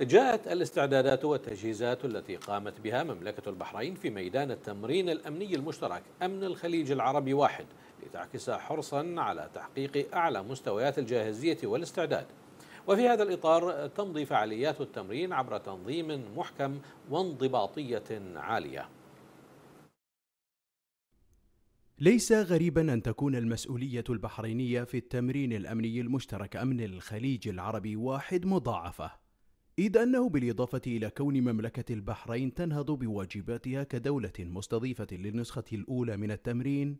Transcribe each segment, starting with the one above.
جاءت الاستعدادات والتجهيزات التي قامت بها مملكة البحرين في ميدان التمرين الأمني المشترك أمن الخليج العربي واحد لتعكس حرصا على تحقيق أعلى مستويات الجاهزية والاستعداد وفي هذا الإطار تمضي فعاليات التمرين عبر تنظيم محكم وانضباطية عالية ليس غريبا ان تكون المسؤوليه البحرينيه في التمرين الامني المشترك امن الخليج العربي واحد مضاعفه إذ أنه بالإضافة إلى كون مملكة البحرين تنهض بواجباتها كدولة مستضيفة للنسخة الأولى من التمرين،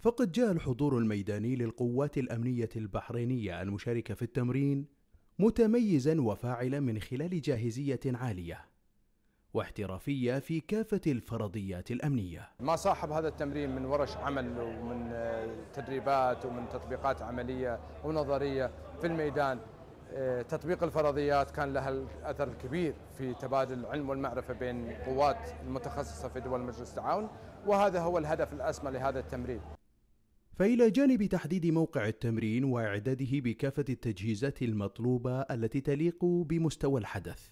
فقد جاء الحضور الميداني للقوات الأمنية البحرينية المشاركة في التمرين متميزا وفاعلا من خلال جاهزية عالية واحترافية في كافة الفرضيات الأمنية ما صاحب هذا التمرين من ورش عمل ومن تدريبات ومن تطبيقات عملية ونظرية في الميدان آه، تطبيق الفرضيات كان لها الأثر الكبير في تبادل العلم والمعرفة بين القوات المتخصصة في دول مجلس التعاون وهذا هو الهدف الأسمى لهذا التمرين فإلى جانب تحديد موقع التمرين وإعداده بكافة التجهيزات المطلوبة التي تليق بمستوى الحدث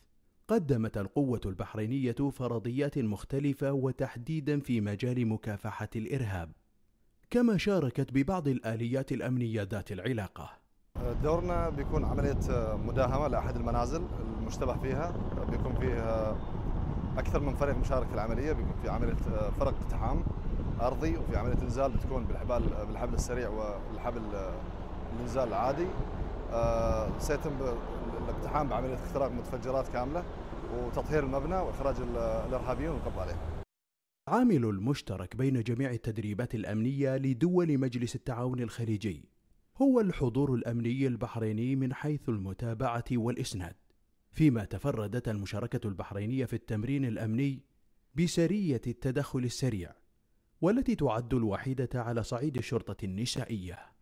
قدمت القوة البحرينية فرضيات مختلفة وتحديدا في مجال مكافحة الإرهاب كما شاركت ببعض الآليات الأمنية ذات العلاقة دورنا بيكون عملية مداهمة لأحد المنازل المشتبه فيها بيكون فيه أكثر من فريق مشارك في العملية بيكون في عملية فرق اقتحام أرضي وفي عملية إنزال بتكون بالحبال بالحبل السريع والحبل الإنزال العادي آه، سيتم الاقتحام بعملية اختراق متفجرات كاملة وتطهير المبنى وإخراج الإرهابيين والقبض عليهم عامل المشترك بين جميع التدريبات الأمنية لدول مجلس التعاون الخليجي هو الحضور الامني البحريني من حيث المتابعه والاسناد فيما تفردت المشاركه البحرينيه في التمرين الامني بسريه التدخل السريع والتي تعد الوحيده على صعيد الشرطه النسائيه